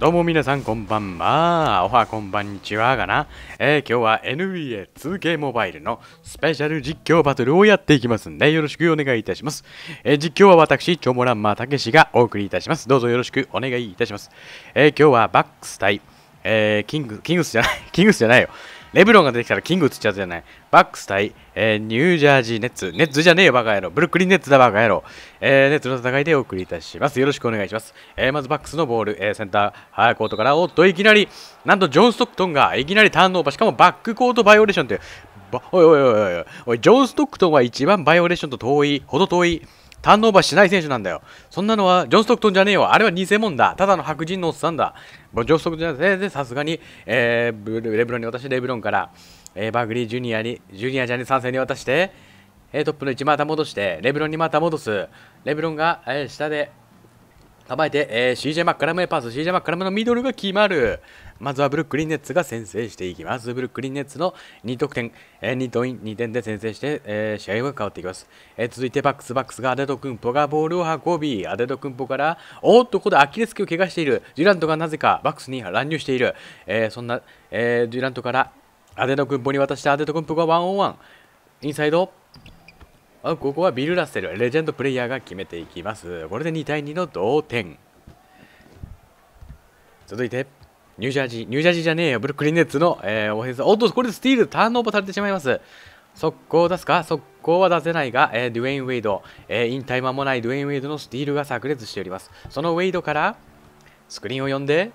どうも皆さんこんばんは。おはこんばんにちはがな。えー、今日は NBA2K モバイルのスペシャル実況バトルをやっていきますんでよろしくお願いいたします。えー、実況は私、チョモランマたけしがお送りいたします。どうぞよろしくお願いいたします。えー、今日はバックス対、えキング、キングスじゃない、キングスじゃないよ。レブロンが出てきたらキング映っちゃうじゃない。バックス対、えー、ニュージャージーネッツ。ネッツじゃねえよ、バカ野郎。ブルックリンネッツだ、バカ野郎。えー、ネッツの戦いでお送りいたします。よろしくお願いします。えー、まずバックスのボール、えー、センター、ハーコートから、おっと、いきなり、なんとジョン・ストックトンがいきなりターンオーバー、しかもバックコートバイオレーションっいおいおいおいおいおい、ジョン・ストックトンは一番バイオレーションと遠い、ほど遠い、ターンオーバーしない選手なんだよ。そんなのはジョン・ストックトンじゃねえよ。あれは偽物だ。ただの白人のおっさんだ。ジョン・ストックトンじゃねえさすがに、えー、レブロンに渡して、レブロンから、えー、バグリージュニアに、ジュニアじゃねえ参戦に渡して、えトップの位置また戻して、レブロンにまた戻す。レブロンが、えー、下で、構えて、えー、CJ マッカラムへパス、CJ マッカラムのミドルが決まる。まずはブルックリンネッツが先制していきます。ブルックリンネッツの2得点、えー、2, トイン2点で先制して、えー、試合は変わっていきます。えー、続いてバックス、バックスがアデドクンポがボールを運び、アデドクンポから、おっと、ここでアキレス腱を怪我している。デュラントがなぜかバックスに乱入している。えー、そんな、えー、デュラントからアデドクンポに渡してアデドクンポがワンオンワン。インサイドあここはビル・ラッセルレジェンドプレイヤーが決めていきますこれで2対2の同点続いてニュージャージーニュージャージーじゃねえよブルックリン・ネッツの、えー、オフェンスおっとこれでスティールターンオーバーされてしまいます速攻出すか速攻は出せないが、えー、デュエイン・ウェイド、えー、引退間もないデュエイン・ウェイドのスティールが炸裂しておりますそのウェイドからスクリーンを読んで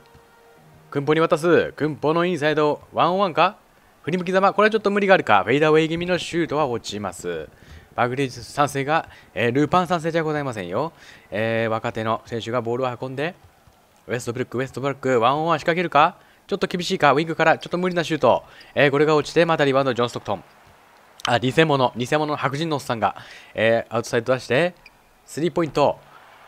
クンポに渡すクンポのインサイドワンオンワンか振り向きざまこれはちょっと無理があるかフェイダーウェイ気味のシュートは落ちますバグリーズ3世が、えー、ルパン賛成じゃございませんよ、えー、若手の選手がボールを運んでウエストブルックウエストブルックワンオンワン仕掛けるかちょっと厳しいかウィングからちょっと無理なシュート、えー、これが落ちてまたリバウンドジョン・ストクトンあ偽物偽物の白人のおっさんが、えアウトサイド出してスリーポイント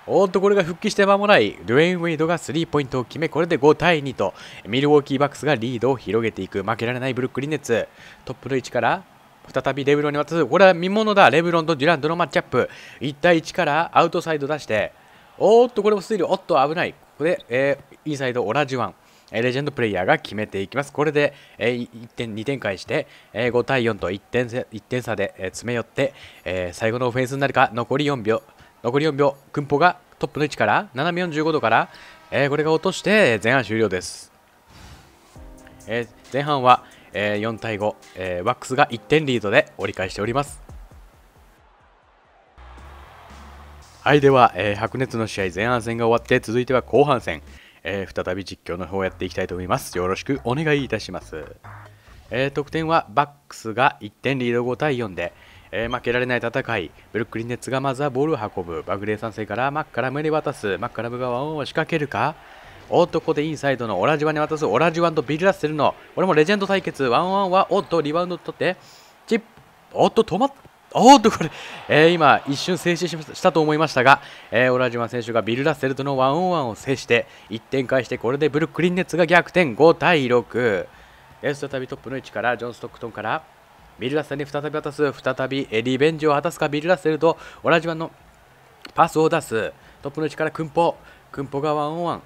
おっと、これが復帰して間もない。ドゥエイン・ウェイドがスリーポイントを決め、これで5対2と、ミルウォーキー・バックスがリードを広げていく、負けられないブルックリネッツ。トップの位置から、再びレブロンに渡すこれは見ものだレブロンとデュラントのマッチアップ1対1からアウトサイド出しておーっとこれもスイールおっと危ないここで、えー、インサイドオラジワンレジェンドプレイヤーが決めていきます。これで、えー、1点、2点返して、えー、5対4と1点 ,1 点差で、えー、詰め寄って、えー、最後のオフェンスになるか、残り4秒、残り4秒、クンポがトップの位置から、斜め45度から、えー、これが落として前半終了です。え前半は、えー、4対5、えー、ワックスが1点リードで折り返しておりますはいでは、えー、白熱の試合前半戦が終わって続いては後半戦、えー、再び実況の方をやっていきたいと思いますよろしくお願いいたします、えー、得点はバックスが1点リード5対4で、えー、負けられない戦いブルックリン・ネッツがまずはボールを運ぶバグレー3世からマッカラムに渡すマッカラム側を仕掛けるか男でインサイドのオラジワに渡すオラジワとビルラッセルの俺もレジェンド対決ワンワンはおっとリバウンド取ってチップおっと止まったおっとこれ、えー、今一瞬静止したと思いましたが、えー、オラジマ選手がビル・ラッセルとのワンオンワンを制して1点返してこれでブルックリン・ネッツが逆転5対6、えー、再びトップの位置からジョン・ストックトンからビル・ラッセルに再び渡す再びリベンジを果たすかビル・ラッセルとオラジマのパスを出すトップの位置からクンポクンポがワンオンワン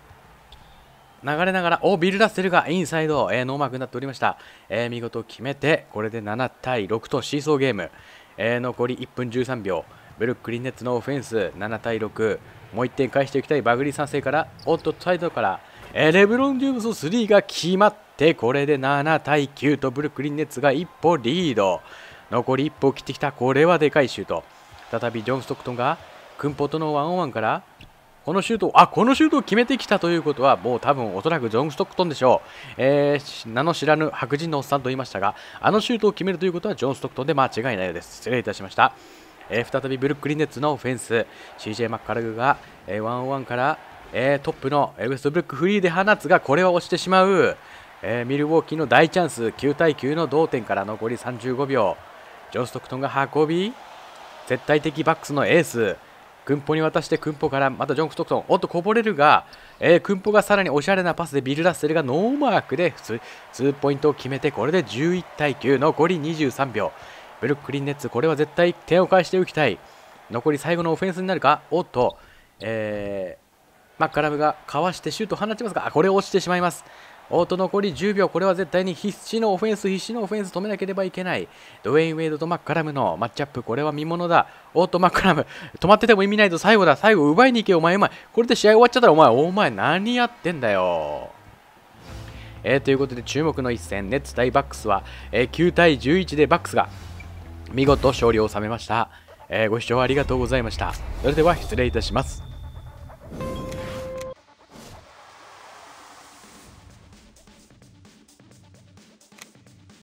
流れながら、おビル・ラッセルがインサイド、えー、ノーマークになっておりました、えー、見事決めて、これで7対6とシーソーゲーム、えー、残り1分13秒、ブルックリン・ネッツのオフェンス、7対6、もう1点返していきたいバグリー3世から、おっと、サイドから、えー、レブロン・ジェームスリ3が決まって、これで7対9とブルックリン・ネッツが一歩リード、残り一歩を切ってきた、これはでかいシュート、再びジョン・ストックトンが、クンポとのワンオンワンからこのシュートあこのシュートを決めてきたということはもう多分おそらくジョン・ストックトンでしょう、えー、名の知らぬ白人のおっさんと言いましたがあのシュートを決めるということはジョン・ストックトンで間違いないようです失礼いたしましたえー、再びブルックリン・ネッツのオフェンス CJ マッカラグが、えー、ワ1から、えー、トップのウエストブルックフリーで放つがこれは押してしまう、えー、ミルウォーキーの大チャンス9対9の同点から残り35秒ジョン・ストックトンが運び絶対的バックスのエース軍ポに渡して軍ポからまたジョン・クトクトンおっとこぼれるが、えー、軍ポがさらにおしゃれなパスでビル・ラッセルがノーマークで普通2ポイントを決めてこれで11対9残り23秒ブルックリン・ネッツこれは絶対点を返しておきたい残り最後のオフェンスになるかおっと、えー、マッカラムがかわしてシュートを放ちますがこれ落ちてしまいますおと残り10秒、これは絶対に必死のオフェンス、必死のオフェンス止めなければいけない。ドウェイン・ウェイドとマッカラムのマッチアップ、これは見ものだ。おっと、マッカラム、止まってても意味ないぞ、最後だ、最後奪いに行け、お前、お前。これで試合終わっちゃったら、お前、お前、何やってんだよ。えー、ということで、注目の一戦、ネッツ対バックスは、えー、9対11でバックスが見事勝利を収めました。えー、ご視聴ありがとうございました。それでは失礼いたします。